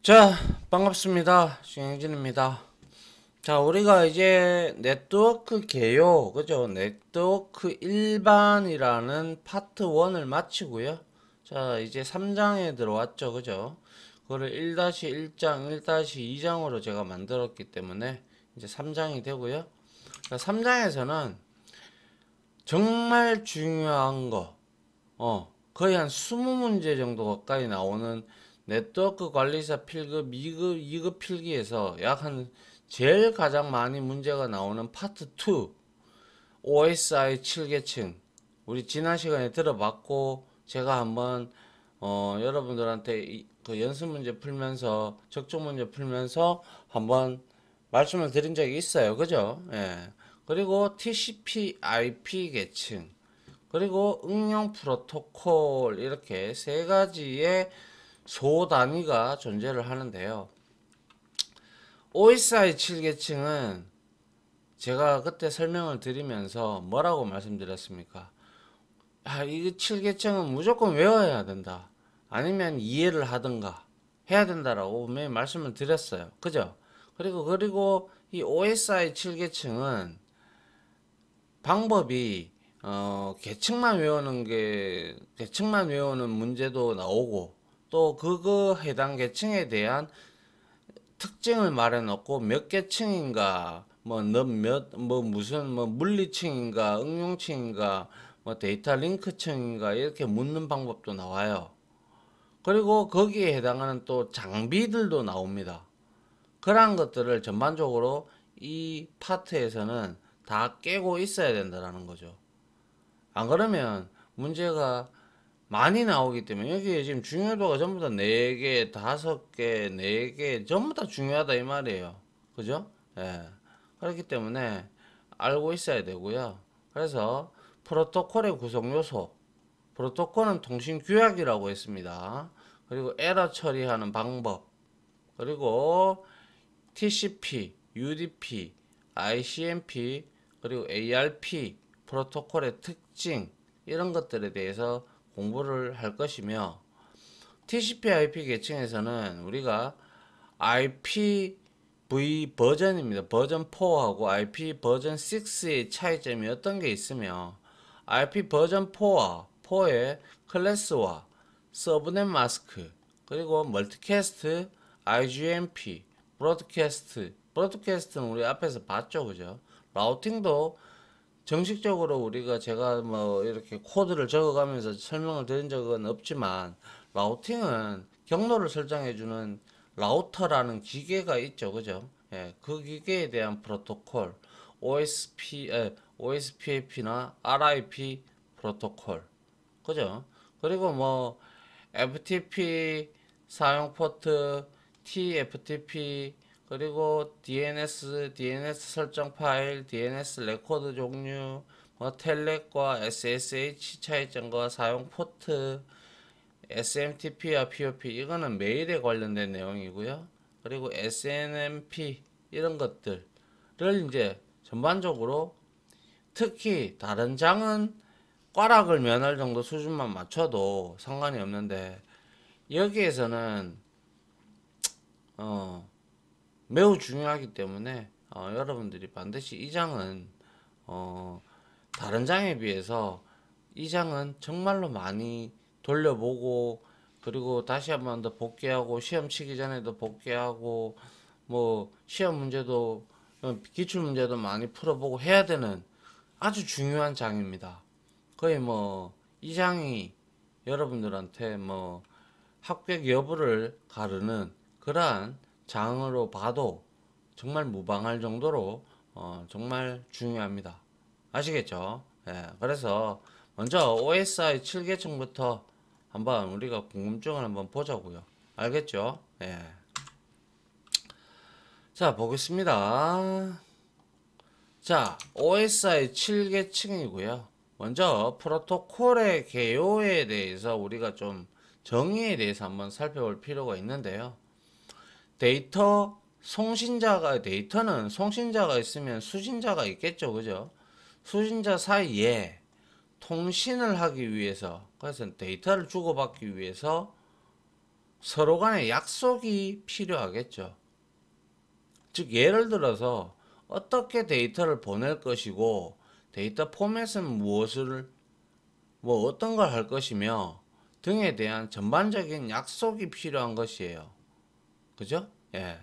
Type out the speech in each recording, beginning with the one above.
자 반갑습니다 신영진입니다 자 우리가 이제 네트워크 개요 그죠 네트워크 일반이라는 파트 1을 마치고요 자 이제 3장에 들어왔죠 그죠 그거 1-1장 1-2장으로 제가 만들었기 때문에 이제 3장이 되고요 자, 3장에서는 정말 중요한 거 어, 거의 한 20문제 정도 가까이 나오는 네트워크 관리사 필급 2급, 2급 필기에서 약한 제일 가장 많이 문제가 나오는 파트 2 OSI 7계층 우리 지난 시간에 들어봤고 제가 한번 어, 여러분들한테 이, 그 연습 문제 풀면서 적중 문제 풀면서 한번 말씀을 드린 적이 있어요. 그죠? 예. 그리고 TCP IP 계층 그리고 응용 프로토콜 이렇게 세 가지의 소 단위가 존재를 하는데요. OSI 7계층은 제가 그때 설명을 드리면서 뭐라고 말씀드렸습니까? 아, 이 7계층은 무조건 외워야 된다. 아니면 이해를 하든가 해야 된다라고 분명히 말씀을 드렸어요. 그죠? 그리고 그리고 이 OSI 7계층은 방법이 어, 계층만 외우는 게 계층만 외우는 문제도 나오고 또 그거 해당 계층에 대한 특징을 말해 놓고 몇 계층인가 뭐몇뭐 뭐 무슨 뭐 물리층인가 응용층인가 뭐 데이터 링크층인가 이렇게 묻는 방법도 나와요. 그리고 거기에 해당하는 또 장비들도 나옵니다. 그러한 것들을 전반적으로 이 파트에서는 다 깨고 있어야 된다라는 거죠. 안 그러면 문제가 많이 나오기 때문에 여기에 지금 중요도가 전부 다 4개, 5개, 4개 전부 다 중요하다 이 말이에요. 그죠? 예. 그렇기 때문에 알고 있어야 되고요. 그래서 프로토콜의 구성 요소 프로토콜은 통신 규약이라고 했습니다. 그리고 에러 처리하는 방법 그리고 TCP, UDP, ICMP 그리고 ARP 프로토콜의 특징 이런 것들에 대해서 공부를 할 것이며 TCP/IP 계층에서는 우리가 IPv 버전입니다. 버전 4하고 IP 버전 6의 차이점이 어떤 게 있으며 IP 버전 4와 4의 클래스와 서브넷 마스크 그리고 멀티캐스트, IGMP, 브로드캐스트 브로드캐스트는 우리 앞에서 봤죠 그죠? 라우팅도 정식적으로 우리가 제가 뭐 이렇게 코드를 적어가면서 설명을 드린 적은 없지만 라우팅은 경로를 설정해주는 라우터라는 기계가 있죠 그죠 예, 그 기계에 대한 프로토콜 OSP, 에, o s p a p 나 RIP 프로토콜 그죠 그리고 뭐 FTP 사용 포트 TFTP 그리고 DNS, DNS 설정 파일, DNS 레코드 종류, 뭐 텔넷과 SSH 차이점과 뭐 사용 포트, SMTP와 POP 이거는 메일에 관련된 내용이고요. 그리고 SNMP 이런 것들을 이제 전반적으로 특히 다른 장은 꽈락을 면할 정도 수준만 맞춰도 상관이 없는데 여기에서는 어 매우 중요하기 때문에 어, 여러분들이 반드시 이 장은 어, 다른 장에 비해서 이 장은 정말로 많이 돌려보고 그리고 다시 한 번 더 복귀하고 시험 치기 전에도 복귀하고 뭐 시험 문제도 어, 기출 문제도 많이 풀어보고 해야 되는 아주 중요한 장입니다. 거의 뭐이 장이 여러분들한테 뭐 합격 여부를 가르는 그러한 장으로 봐도 정말 무방할 정도로 어, 정말 중요합니다. 아시겠죠? 예, 그래서 먼저 OSI 7계층부터 한번 우리가 궁금증을 한번 보자고요. 알겠죠? 예. 자, 보겠습니다. 자, OSI 7계층이고요. 먼저 프로토콜의 개요에 대해서 우리가 좀 정의에 대해서 한번 살펴볼 필요가 있는데요. 데이터 송신자가 데이터는 송신자가 있으면 수신자가 있겠죠 그죠 수신자 사이에 통신을 하기 위해서 그래서 데이터를 주고받기 위해서 서로 간의 약속이 필요하겠죠 즉 예를 들어서 어떻게 데이터를 보낼 것이고 데이터 포맷은 무엇을 뭐 어떤 걸 할 것이며 등에 대한 전반적인 약속이 필요한 것이에요 그죠? 예.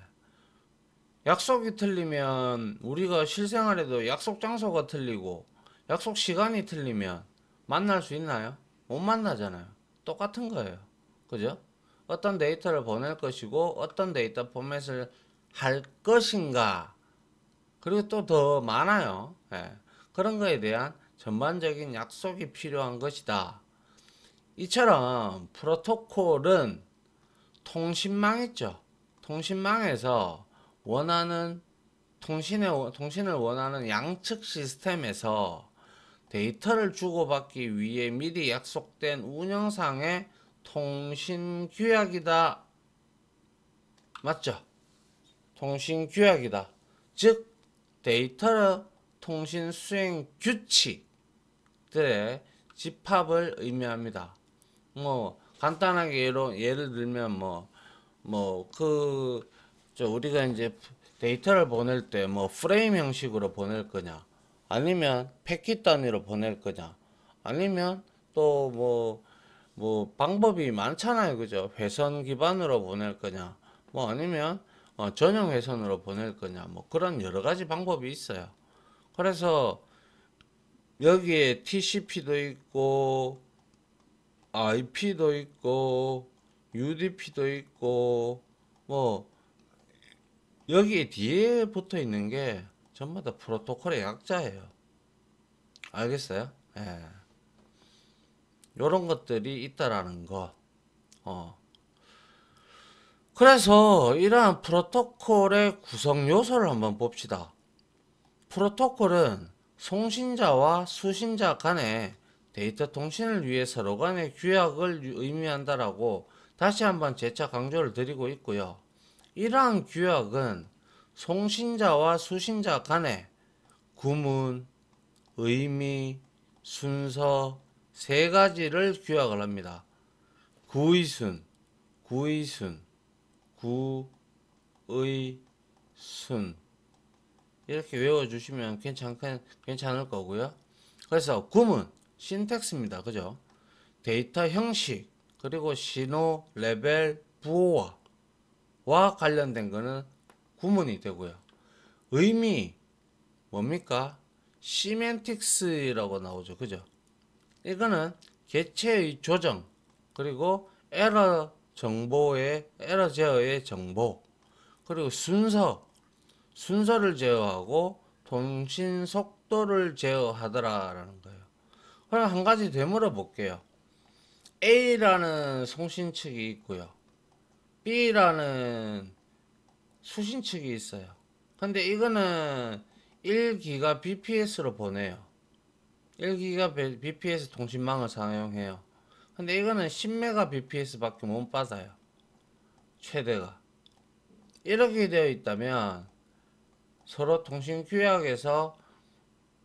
약속이 틀리면 우리가 실생활에도 약속 장소가 틀리고 약속 시간이 틀리면 만날 수 있나요? 못 만나잖아요. 똑같은 거예요. 그죠? 어떤 데이터를 보낼 것이고 어떤 데이터 포맷을 할 것인가 그리고 또 더 많아요. 예. 그런 거에 대한 전반적인 약속이 필요한 것이다. 이처럼 프로토콜은 통신망 있죠. 통신망에서 원하는 통신에, 통신을 원하는 양측 시스템에서 데이터를 주고받기 위해 미리 약속된 운영상의 통신 규약이다. 맞죠? 통신 규약이다. 즉 데이터 통신 수행 규칙들의 집합을 의미합니다. 뭐 간단하게 예로, 예를 들면 뭐 뭐그 우리가 이제 데이터를 보낼 때 뭐 프레임 형식으로 보낼 거냐 아니면 패킷 단위로 보낼 거냐 아니면 또 뭐뭐 뭐 방법이 많잖아요 그죠 회선 기반으로 보낼 거냐 뭐 아니면 어, 전용 회선으로 보낼 거냐 뭐 그런 여러 가지 방법이 있어요 그래서 여기에 TCP도 있고 IP도 있고 UDP도 있고 뭐 여기 뒤에 붙어 있는 게 전부 다 프로토콜의 약자예요. 알겠어요? 예. 요런 것들이 있다라는 거. 어. 그래서 이러한 프로토콜의 구성 요소를 한번 봅시다. 프로토콜은 송신자와 수신자 간의 데이터 통신을 위해 서로 간의 규약을 의미한다라고 다시 한번 재차 강조를 드리고 있고요. 이러한 규약은 송신자와 수신자 간에 구문, 의미, 순서 세 가지를 규약을 합니다. 구의순, 구의순, 구의순 이렇게 외워주시면 괜찮, 괜찮을 거고요. 그래서 구문, 신텍스입니다. 그죠? 데이터 형식, 그리고 신호, 레벨, 부호와 관련된 것은 구문이 되고요. 의미 뭡니까? 시멘틱스라고 나오죠. 그죠? 이거는 개체의 조정 그리고 에러 정보의 에러 제어의 정보 그리고 순서 순서를 제어하고 통신 속도를 제어하더라라는 거예요. 그럼 한 가지 되물어 볼게요. A라는 송신측이 있고요. B라는 수신측이 있어요. 근데 이거는 1기가 BPS로 보내요. 1기가 BPS 통신망을 사용해요. 근데 이거는 10메가 BPS밖에 못 받아요. 최대가. 이렇게 되어 있다면 서로 통신 규약에서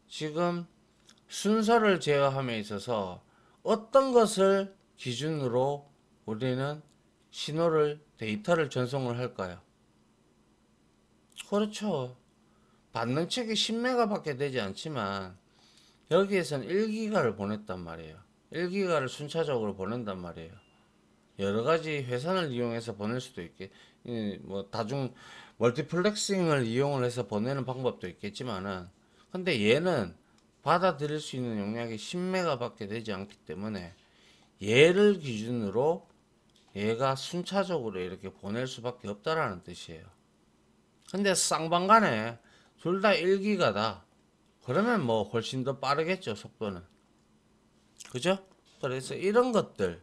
지금 순서를 제어함에 있어서 어떤 것을 기준으로 우리는 신호를 데이터를 전송을 할까요? 그렇죠. 반응책이 10메가밖에 되지 않지만 여기에선 1기가를 보냈단 말이에요. 1기가를 순차적으로 보낸단 말이에요. 여러 가지 회선을 이용해서 보낼 수도 있겠, 뭐 다중 멀티플렉싱을 이용을 해서 보내는 방법도 있겠지만은 근데 얘는 받아들일 수 있는 용량이 10메가밖에 되지 않기 때문에 얘를 기준으로 얘가 순차적으로 이렇게 보낼 수밖에 없다라는 뜻이에요. 근데 쌍방간에 둘 다 1기가다. 그러면 뭐 훨씬 더 빠르겠죠, 속도는. 그죠? 그래서 이런 것들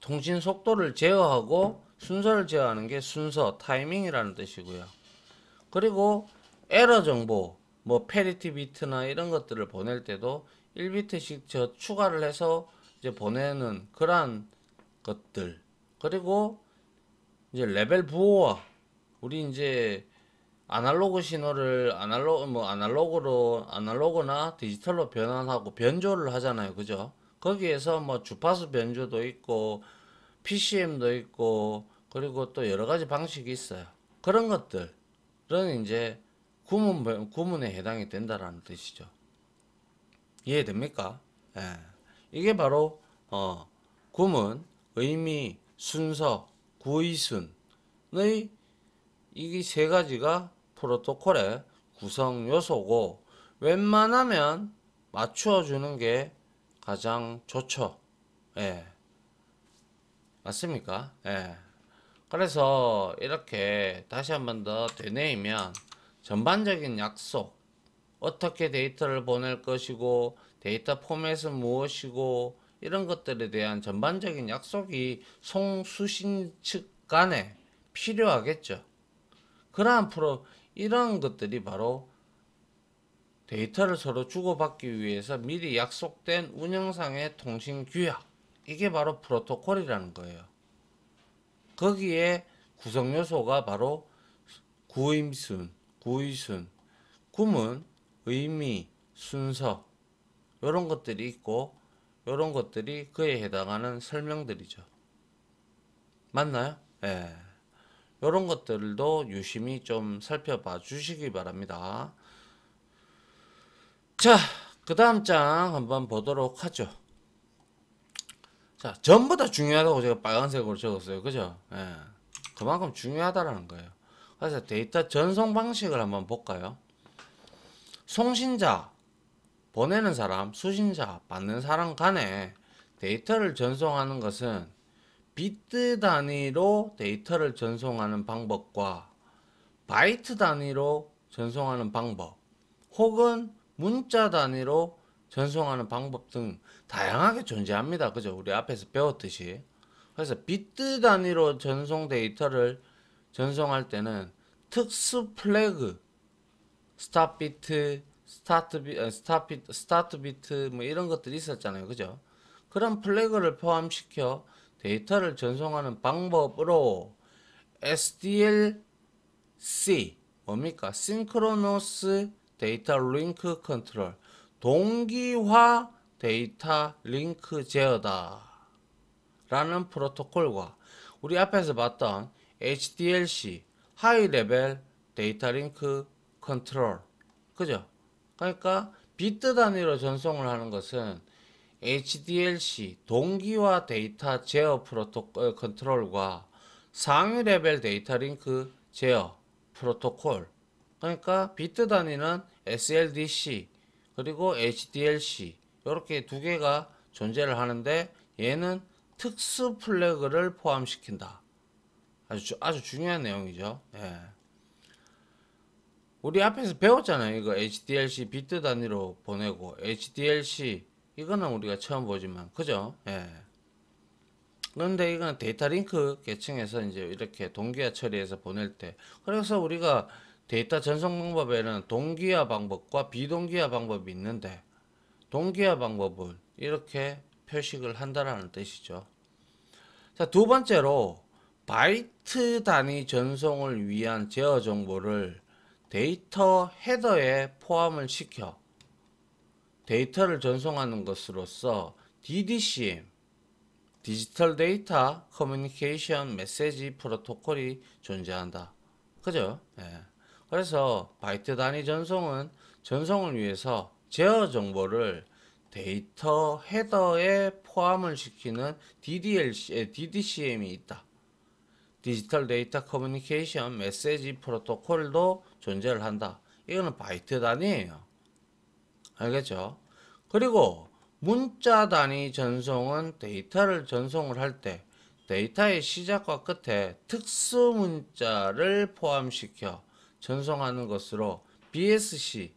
통신 속도를 제어하고 순서를 제어하는 게 순서, 타이밍이라는 뜻이고요. 그리고 에러 정보, 뭐 페리티 비트나 이런 것들을 보낼 때도 1비트씩 저 추가를 해서 이제 보내는 그러한 것들 그리고 이제 레벨 부호와 우리 이제 아날로그 신호를 아날로그 뭐 아날로그로 아날로그나 디지털로 변환하고 변조를 하잖아요 그죠 거기에서 뭐 주파수 변조도 있고 PCM도 있고 그리고 또 여러 가지 방식이 있어요 그런 것들은 이제 구문 구문에 해당이 된다라는 뜻이죠 이해됩니까? 예. 이게 바로 어, 구문, 의미, 순서, 구의순의 이 세 가지가 프로토콜의 구성 요소고 웬만하면 맞추어주는 게 가장 좋죠. 예. 맞습니까? 예. 그래서 이렇게 다시 한번 더 되뇌이면 전반적인 약속, 어떻게 데이터를 보낼 것이고 데이터 포맷은 무엇이고 이런 것들에 대한 전반적인 약속이 송수신 측 간에 필요하겠죠. 그러한 프로 이런 것들이 바로 데이터를 서로 주고받기 위해서 미리 약속된 운영상의 통신 규약 이게 바로 프로토콜이라는 거예요. 거기에 구성 요소가 바로 구임순, 구의순, 구문, 의미, 순서 이런 것들이 있고 이런 것들이 그에 해당하는 설명들이죠. 맞나요? 예. 이런 것들도 유심히 좀 살펴봐 주시기 바랍니다. 자, 그 다음 장 한번 보도록 하죠. 자, 전부 다 중요하다고 제가 빨간색으로 적었어요. 그죠? 예. 그만큼 중요하다라는 거예요. 그래서 데이터 전송 방식을 한번 볼까요? 송신자, 보내는 사람, 수신자, 받는 사람 간에 데이터를 전송하는 것은 비트 단위로 데이터를 전송하는 방법과 바이트 단위로 전송하는 방법 혹은 문자 단위로 전송하는 방법 등 다양하게 존재합니다. 그죠? 우리 앞에서 배웠듯이. 그래서 비트 단위로 전송 데이터를 전송할 때는 특수 플래그 스탑 비트, 스타트 비, 어, 스탑 비트, 스타트 비트 뭐 이런 것들이 있었잖아요. 그죠? 그런 플래그를 포함시켜 데이터를 전송하는 방법으로 SDLC 뭡니까? Synchronous Data Link Control 동기화 데이터 링크 제어다 라는 프로토콜과 우리 앞에서 봤던 HDLC 하이 레벨 데이터 링크 컨트롤 그죠? 그러니까 비트 단위로 전송을 하는 것은 HDLC 동기화 데이터 제어 프로토콜 컨트롤과 어, 상위 레벨 데이터 링크 제어 프로토콜 그러니까 비트 단위는 SLDC 그리고 HDLC 이렇게 두 개가 존재를 하는데 얘는 특수 플래그를 포함시킨다. 아주 아주 중요한 내용이죠. 예. 우리 앞에서 배웠잖아요. 이거 HDLC 비트 단위로 보내고 HDLC 이거는 우리가 처음 보지만 그죠? 예. 그런데 이건 데이터 링크 계층에서 이제 이렇게 동기화 처리해서 보낼 때 그래서 우리가 데이터 전송 방법에는 동기화 방법과 비동기화 방법이 있는데 동기화 방법은 이렇게 표식을 한다라는 뜻이죠. 자, 두 번째로 바이트 단위 전송을 위한 제어 정보를 데이터 헤더에 포함을 시켜 데이터를 전송하는 것으로서 DDCM 디지털 데이터 커뮤니케이션 메시지 프로토콜이 존재한다. 그죠? 예. 그래서 바이트 단위 전송은 전송을 위해서 제어 정보를 데이터 헤더에 포함을 시키는 DDLC, DDCM이 있다. 디지털 데이터 커뮤니케이션 메시지 프로토콜도 존재를 한다. 이거는 바이트 단위예요. 알겠죠? 그리고 문자 단위 전송은 데이터를 전송을 할 때 데이터의 시작과 끝에 특수 문자를 포함시켜 전송하는 것으로 BSC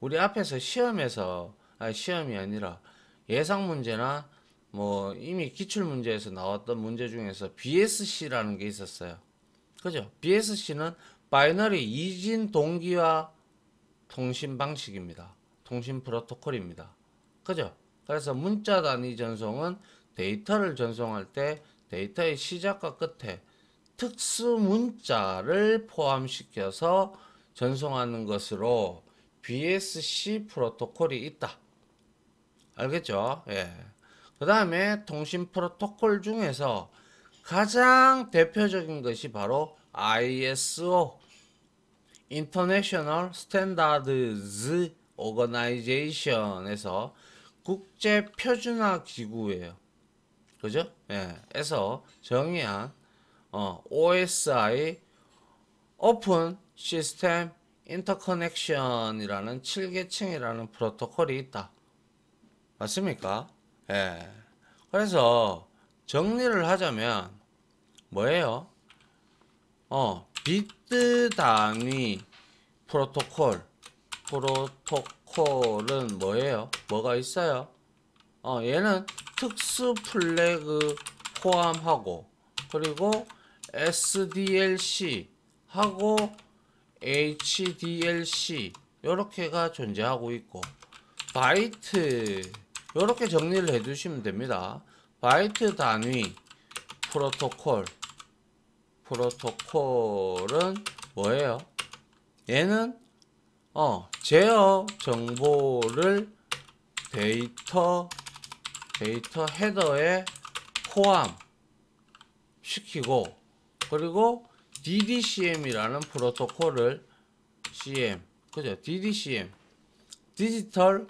우리 앞에서 시험에서 아니 시험이 아니라 예상 문제나 뭐 이미 기출 문제에서 나왔던 문제 중에서 BSC라는 게 있었어요. 그죠? BSC는 바이너리 이진 동기화 통신 방식입니다. 통신 프로토콜입니다. 그죠? 그래서 문자 단위 전송은 데이터를 전송할 때 데이터의 시작과 끝에 특수 문자를 포함시켜서 전송하는 것으로 BSC 프로토콜이 있다. 알겠죠? 예. 그 다음에 통신 프로토콜 중에서 가장 대표적인 것이 바로 ISO International Standards Organization에서 국제 표준화 기구예요. 그죠? 예. 에서 정의한 어, OSI Open System Interconnection이라는 7계층이라는 프로토콜이 있다. 맞습니까? 예. 그래서 정리를 하자면 뭐예요? 어, 비트 단위 프로토콜. 프로토콜은 뭐예요? 뭐가 있어요? 어, 얘는 특수 플래그 포함하고 그리고 SDLC 하고 HDLC 이렇게가 존재하고 있고 바이트 이렇게 정리를 해주시면 됩니다. 바이트 단위 프로토콜 프로토콜은 뭐예요? 얘는 어 제어 정보를 데이터 데이터 헤더에 포함시키고 그리고 DDCM이라는 프로토콜을 CM 그죠? DDCM 디지털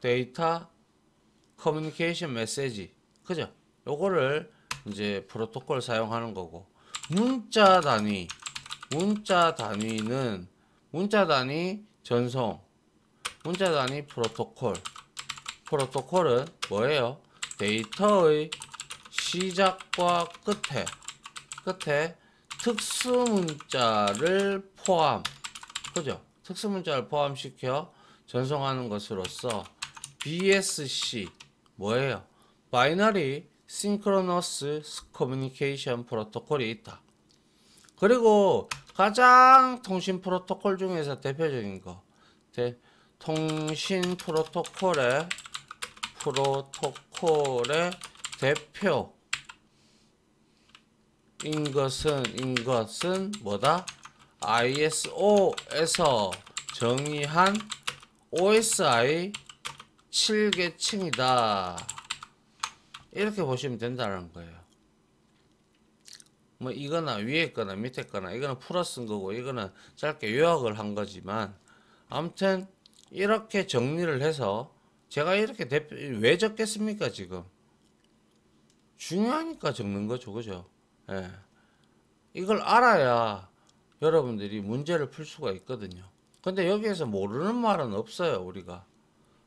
데이터 커뮤니케이션 메시지 그죠? 요거를 이제 프로토콜 사용하는 거고 문자 단위 문자 단위는 문자 단위 전송 문자 단위 프로토콜 프로토콜은 뭐예요? 데이터의 시작과 끝에 끝에 특수 문자를 포함 그죠? 특수 문자를 포함시켜 전송하는 것으로서 BSC 뭐예요? 바이너리 싱크로너스 커뮤니케이션 프로토콜이 있다. 그리고 가장 통신 프로토콜 중에서 대표적인 거 대, 통신 프로토콜의 프로토콜의 대표인 것은 인 것은 뭐다? ISO에서 정의한 OSI 7계층이다 이렇게 보시면 된다는 거예요 뭐 이거나 위에 거나 밑에 거나 이거는 풀어 쓴 거고 이거는 짧게 요약을 한 거지만 아무튼 이렇게 정리를 해서 제가 이렇게 대표, 왜 적겠습니까 지금 중요하니까 적는 거죠 그죠 예. 이걸 알아야 여러분들이 문제를 풀 수가 있거든요 근데 여기에서 모르는 말은 없어요 우리가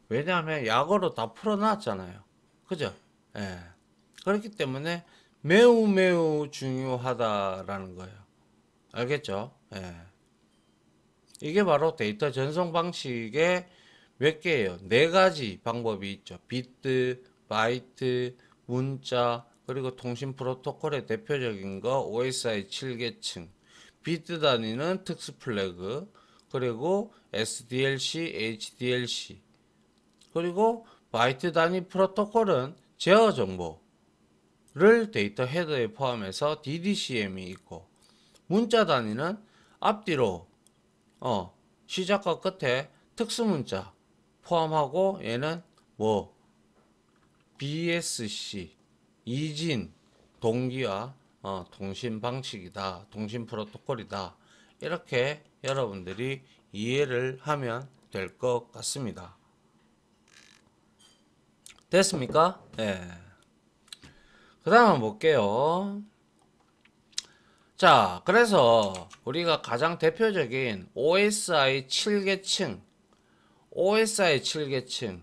왜냐하면 약으로 다 풀어놨잖아요. 그죠? 예. 그렇기 때문에 매우 매우 중요하다라는 거예요. 알겠죠? 예. 이게 바로 데이터 전송 방식의 몇 개예요? 네 가지 방법이 있죠. 비트, 바이트, 문자, 그리고 통신 프로토콜의 대표적인 거 OSI 7계층, 비트 단위는 특수 플래그, 그리고 SDLC, HDLC, 그리고 바이트 단위 프로토콜은 제어 정보를 데이터 헤더에 포함해서 DDCM이 있고 문자 단위는 앞뒤로 어, 시작과 끝에 특수 문자 포함하고 얘는 뭐 BSC 이진 동기와 어, 통신 방식이다 통신 프로토콜이다 이렇게 여러분들이 이해를 하면 될 것 같습니다. 됐습니까? 예. 그 다음 한번 볼게요. 자, 그래서 우리가 가장 대표적인 OSI 7계층, OSI 7계층,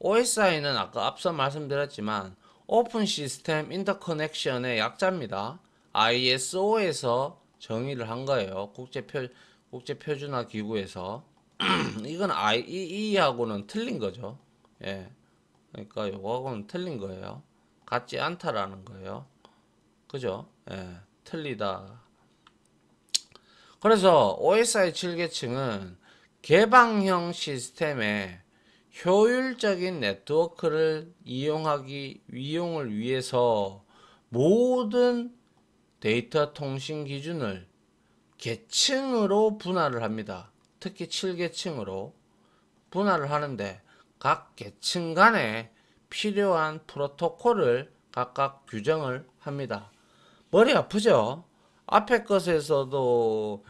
OSI는 아까 앞서 말씀드렸지만 오픈 시스템 인터커넥션의 약자입니다. ISO에서 정의를 한 거예요. 국제표, 국제표준화 기구에서. 이건 IEE하고는 틀린 거죠. 예. 그러니까 요거는 틀린 거예요. 같지 않다라는 거예요. 그죠? 예, 틀리다. 그래서 OSI 7계층은 개방형 시스템에 효율적인 네트워크를 이용하기 이용을 위해서 모든 데이터 통신 기준을 계층으로 분할을 합니다. 특히 7계층으로 분할을 하는데 각 계층 간에 필요한 프로토콜을 각각 규정을 합니다. 머리 아프죠? 앞에 것에서도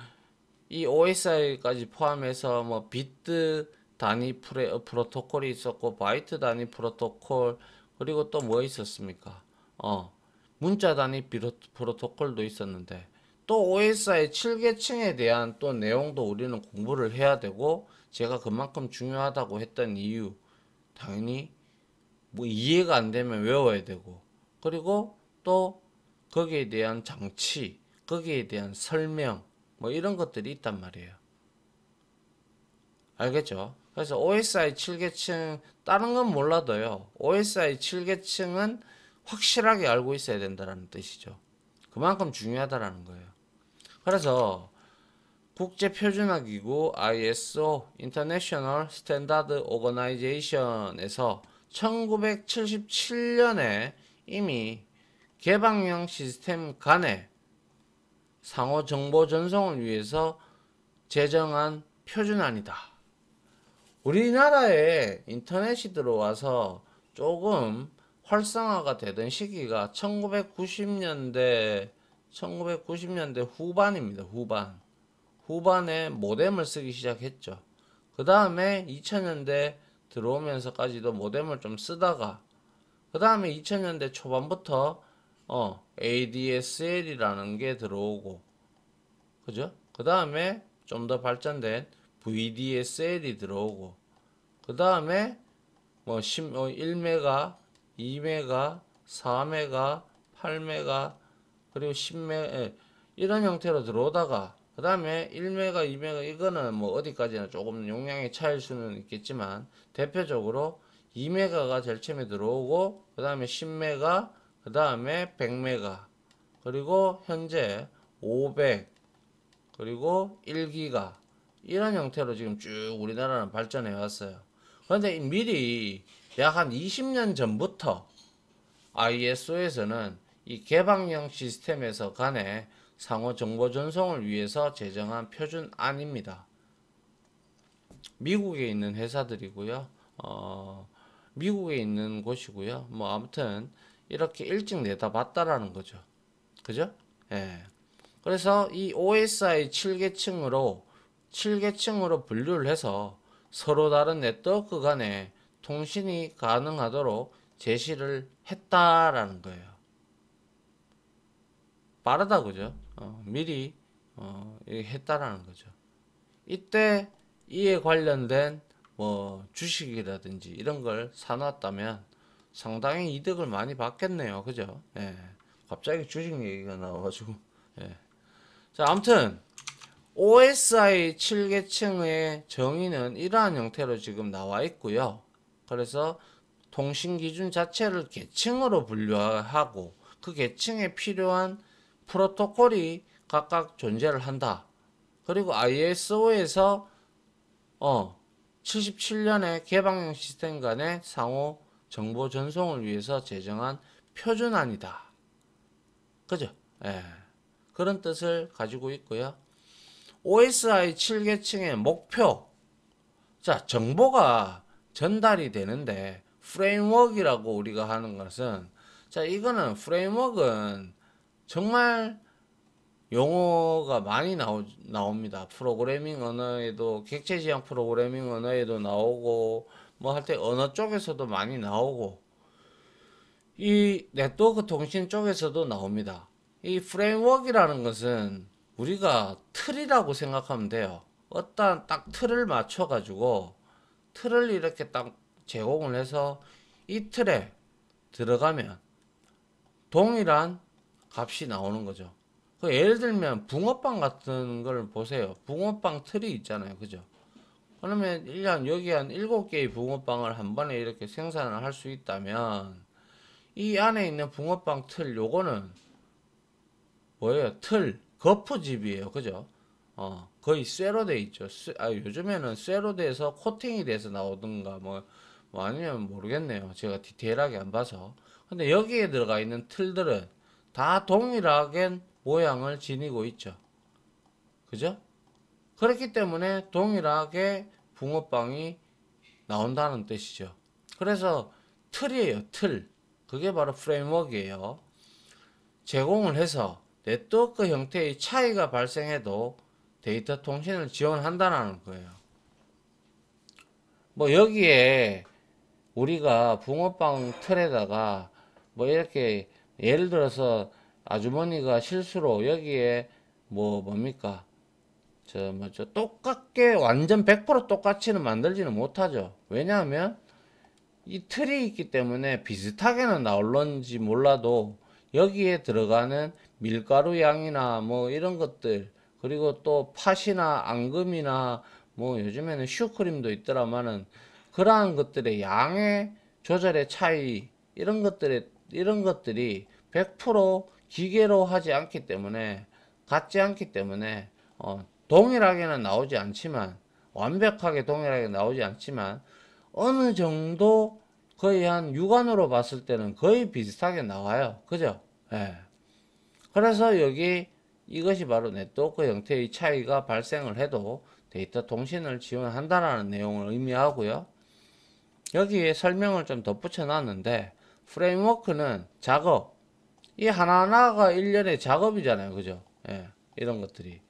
이 OSI까지 포함해서 뭐 비트 단위 프레, 프로토콜이 있었고 바이트 단위 프로토콜 그리고 또 뭐 있었습니까? 어 문자 단위 비로, 프로토콜도 있었는데 또 OSI 7계층에 대한 또 내용도 우리는 공부를 해야 되고 제가 그만큼 중요하다고 했던 이유 당연히 뭐 이해가 안 되면 외워야 되고 그리고 또 거기에 대한 장치 거기에 대한 설명 뭐 이런 것들이 있단 말이에요 알겠죠? 그래서 OSI 7계층 다른 건 몰라도요 OSI 7계층은 확실하게 알고 있어야 된다는 뜻이죠 그만큼 중요하다라는 거예요 그래서 국제 표준학이고 ISO (International Standard Organization)에서 1977년에 이미 개방형 시스템 간의 상호 정보 전송을 위해서 제정한 표준안이다. 우리나라에 인터넷이 들어와서 조금 활성화가 되던 시기가 1990년대 1990년대 후반입니다. 후반. 후반에 모뎀을 쓰기 시작했죠. 그 다음에 2000년대 들어오면서까지도 모뎀을 좀 쓰다가 그 다음에 2000년대 초반부터 어, ADSL이라는 게 들어오고 그죠? 그 다음에 좀 더 발전된 VDSL이 들어오고 그 다음에 뭐1 1메가, 어, 2메가, 4메가, 8메가 그리고 10메 예, 이런 형태로 들어오다가 그 다음에 1메가, 2메가 이거는 뭐 어디까지나 조금 용량이 차일 수는 있겠지만 대표적으로 2메가가 제일 처음에 들어오고 그 다음에 10메가, 그 다음에 100메가 그리고 현재 500 그리고 1기가 이런 형태로 지금 쭉 우리나라는 발전해 왔어요. 그런데 미리 약 한 20년 전부터 ISO에서는 이 개방형 시스템에서 간에 상호 정보 전송을 위해서 제정한 표준안입니다. 미국에 있는 회사들이고요. 어, 미국에 있는 곳이고요. 뭐 아무튼 이렇게 일찍 내다봤다라는 거죠. 그죠? 예. 그래서 이 OSI 7계층으로 7계층으로 분류를 해서 서로 다른 네트워크 간에 통신이 가능하도록 제시를 했다라는 거예요. 빠르다 그죠? 어, 미리 어, 했다라는 거죠. 이때 이에 관련된 뭐 주식이라든지 이런 걸 사놨다면 상당히 이득을 많이 받겠네요. 그죠? 예. 갑자기 주식 얘기가 나와가지고. 예. 자, 아무튼 OSI 7계층의 정의는 이러한 형태로 지금 나와 있고요. 그래서 통신 기준 자체를 계층으로 분류하고 그 계층에 필요한 프로토콜이 각각 존재를 한다. 그리고 ISO에서 어 77년에 개방형 시스템 간의 상호 정보 전송을 위해서 제정한 표준안이다. 그죠? 예. 그런 뜻을 가지고 있고요. OSI 7계층의 목표. 자, 정보가 전달이 되는데 프레임워크라고 우리가 하는 것은 자, 이거는 프레임워크는 정말 용어가 많이 나오, 나옵니다. 프로그래밍 언어에도 객체지향 프로그래밍 언어에도 나오고 뭐 할 때 언어 쪽에서도 많이 나오고 이 네트워크 통신 쪽에서도 나옵니다. 이 프레임워크라는 것은 우리가 틀이라고 생각하면 돼요. 어떤 딱 틀을 맞춰 가지고 틀을 이렇게 딱 제공을 해서 이 틀에 들어가면 동일한 값이 나오는 거죠. 그 예를 들면 붕어빵 같은 걸 보세요. 붕어빵 틀이 있잖아요. 그죠? 그러면 1년 여기 한 7개의 붕어빵을 한 번에 이렇게 생산을 할 수 있다면 이 안에 있는 붕어빵 틀 요거는 뭐예요? 틀 거푸집이에요. 그죠? 어, 거의 쇠로 돼 있죠. 쇠, 아, 요즘에는 쇠로 돼서 코팅이 돼서 나오든가 뭐, 뭐 아니면 모르겠네요. 제가 디테일하게 안 봐서. 근데 여기에 들어가 있는 틀들은 다 동일하게 모양을 지니고 있죠. 그죠? 그렇기 때문에 동일하게 붕어빵이 나온다는 뜻이죠. 그래서 틀이에요, 틀. 그게 바로 프레임워크예요. 제공을 해서 네트워크 형태의 차이가 발생해도 데이터 통신을 지원한다는 거예요. 뭐 여기에 우리가 붕어빵 틀에다가 뭐 이렇게 예를 들어서 아주머니가 실수로 여기에 뭐 뭡니까 저 뭐죠 똑같게 완전 100% 똑같이는 만들지는 못하죠 왜냐하면 이 틀이 있기 때문에 비슷하게는 나올런지 몰라도 여기에 들어가는 밀가루 양이나 뭐 이런 것들 그리고 또 팥이나 앙금이나 뭐 요즘에는 슈크림도 있더라마는 그러한 것들의 양의 조절의 차이 이런 것들의 이런 것들이 100% 기계로 하지 않기 때문에 같지 않기 때문에 어, 동일하게는 나오지 않지만 완벽하게 동일하게 나오지 않지만 어느 정도 거의 한 육안으로 봤을 때는 거의 비슷하게 나와요. 그죠? 예. 그래서 여기 이것이 바로 네트워크 형태의 차이가 발생을 해도 데이터 통신을 지원한다라는 내용을 의미하고요. 여기에 설명을 좀 덧붙여 놨는데 프레임워크는 작업, 이 하나하나가 일련의 작업이잖아요. 그죠? 예, 이런 것들이.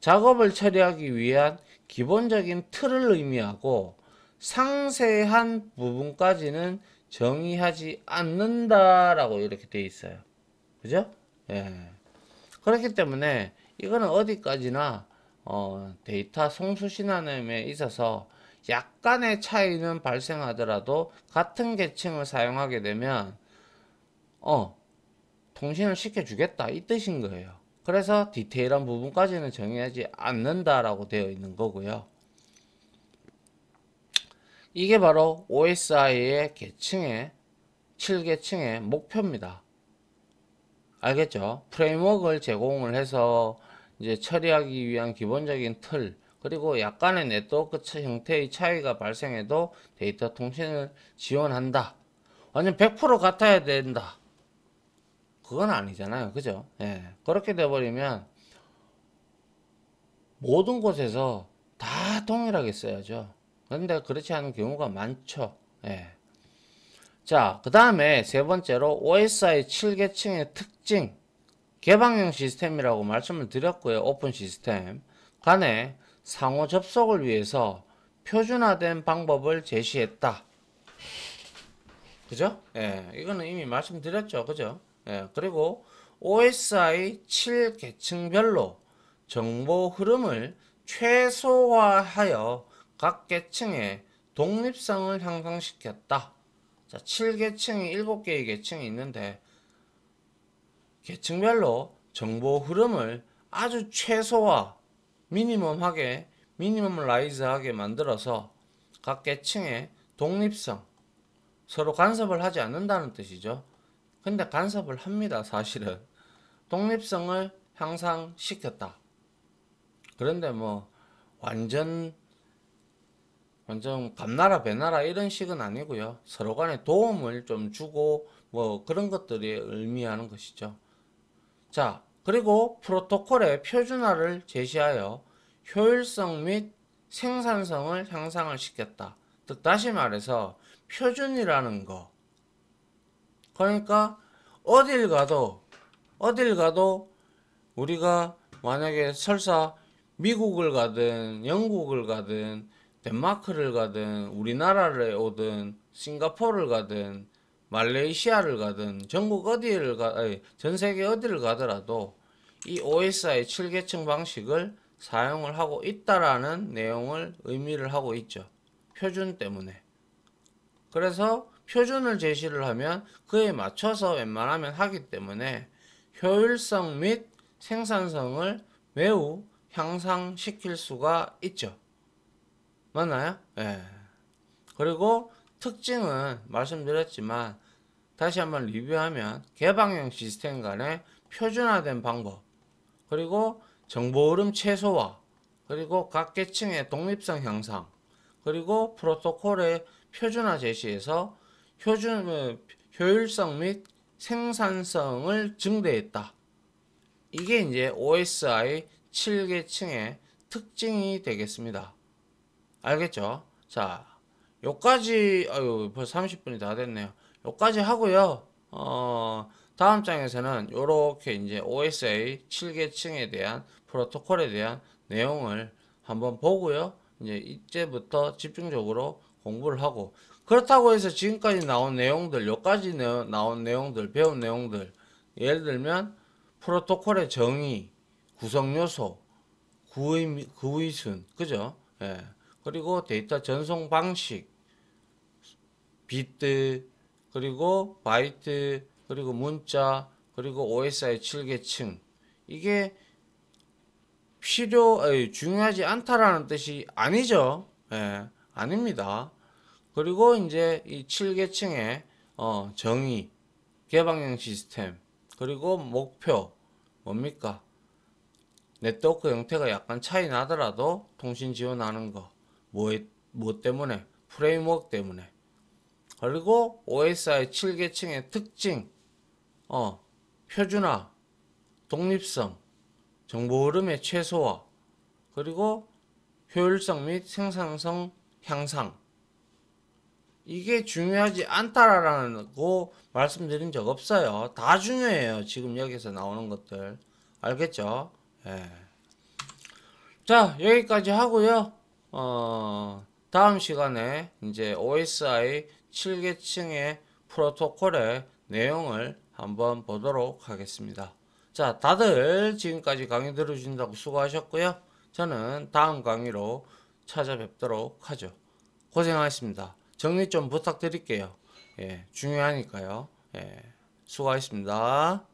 작업을 처리하기 위한 기본적인 틀을 의미하고 상세한 부분까지는 정의하지 않는다라고 이렇게 돼 있어요. 그죠? 예. 그렇기 때문에 이거는 어디까지나 어, 데이터 송수신안에 있어서 약간의 차이는 발생하더라도 같은 계층을 사용하게 되면 어 통신을 시켜주겠다 이 뜻인 거예요. 그래서 디테일한 부분까지는 정의하지 않는다라고 되어 있는 거고요. 이게 바로 OSI의 계층의 7계층의 목표입니다. 알겠죠? 프레임워크를 제공을 해서 이제 처리하기 위한 기본적인 틀 그리고 약간의 네트워크 형태의 차이가 발생해도 데이터 통신을 지원한다. 완전 100% 같아야 된다. 그건 아니잖아요. 그죠? 예. 그렇게 돼버리면 모든 곳에서 다 동일하게 써야죠. 그런데 그렇지 않은 경우가 많죠. 예. 자, 그 다음에 세 번째로 OSI 7계층의 특징, 개방형 시스템이라고 말씀을 드렸고요. 오픈 시스템 간의 상호 접속을 위해서 표준화된 방법을 제시했다. 그죠? 예, 이거는 이미 말씀드렸죠. 그죠? 예, 그리고 OSI 7계층별로 정보 흐름을 최소화하여 각 계층의 독립성을 향상시켰다. 자, 7계층이 7개의 계층이 있는데 계층별로 정보 흐름을 아주 최소화, 미니멈하게, 미니멈라이즈하게 만들어서 각 계층의 독립성, 서로 간섭을 하지 않는다는 뜻이죠. 근데 간섭을 합니다 사실은 독립성을 향상시켰다 그런데 뭐 완전 완전 감나라 배나라 이런 식은 아니고요 서로 간에 도움을 좀 주고 뭐 그런 것들이 의미하는 것이죠 자 그리고 프로토콜의 표준화를 제시하여 효율성 및 생산성을 향상을 시켰다 즉 다시 말해서 표준이라는 거 그러니까 어딜 가도 어딜 가도 우리가 만약에 설사 미국을 가든 영국을 가든 덴마크를 가든 우리나라를 오든 싱가포르를 가든 말레이시아를 가든 전국 어디를 가, 아니, 전 세계 어디를 가더라도 이 OSI 7계층 방식을 사용을 하고 있다라는 내용을 의미를 하고 있죠. 표준 때문에. 그래서 표준을 제시를 하면 그에 맞춰서 웬만하면 하기 때문에 효율성 및 생산성을 매우 향상시킬 수가 있죠. 맞나요? 예. 그리고 특징은 말씀드렸지만 다시 한번 리뷰하면 개방형 시스템 간의 표준화된 방법 그리고 정보 흐름 최소화 그리고 각 계층의 독립성 향상 그리고 프로토콜의 표준화 제시에서 효준, 뭐, 효율성 및 생산성을 증대했다. 이게 이제 OSI 7계층의 특징이 되겠습니다. 알겠죠? 자, 요까지, 아유, 벌써 30분이 다 됐네요. 요까지 하고요. 어, 다음 장에서는 요렇게 이제 OSA 7계층에 대한 프로토콜에 대한 내용을 한번 보고요. 이제 이제부터 집중적으로 공부를 하고 그렇다고 해서 지금까지 나온 내용들, 여기까지 나온 내용들, 배운 내용들, 예를 들면 프로토콜의 정의, 구성요소, 구의, 구의순, 그죠? 예. 그리고 데이터 전송 방식, 비트, 그리고 바이트, 그리고 문자, 그리고 OSI 7계층. 이게 필요, 중요하지 않다라는 뜻이 아니죠. 예, 아닙니다. 그리고 이제 이 7계층의 어, 정의, 개방형 시스템, 그리고 목표, 뭡니까? 네트워크 형태가 약간 차이 나더라도 통신 지원하는 거, 뭐, 에뭐 때문에? 프레임워크 때문에. 그리고 OSI 7계층의 특징, 어, 표준화, 독립성, 정보 흐름의 최소화, 그리고 효율성 및 생산성 향상, 이게 중요하지 않다라고 말씀드린 적 없어요. 다 중요해요. 지금 여기서 나오는 것들. 알겠죠? 예. 자, 여기까지 하고요. 어, 다음 시간에 이제 OSI 7계층의 프로토콜의 내용을 한번 보도록 하겠습니다. 자, 다들 지금까지 강의 들어주신다고 수고하셨고요. 저는 다음 강의로 찾아뵙도록 하죠. 고생하셨습니다. 정리 좀 부탁드릴게요. 예, 중요하니까요. 예, 수고하셨습니다.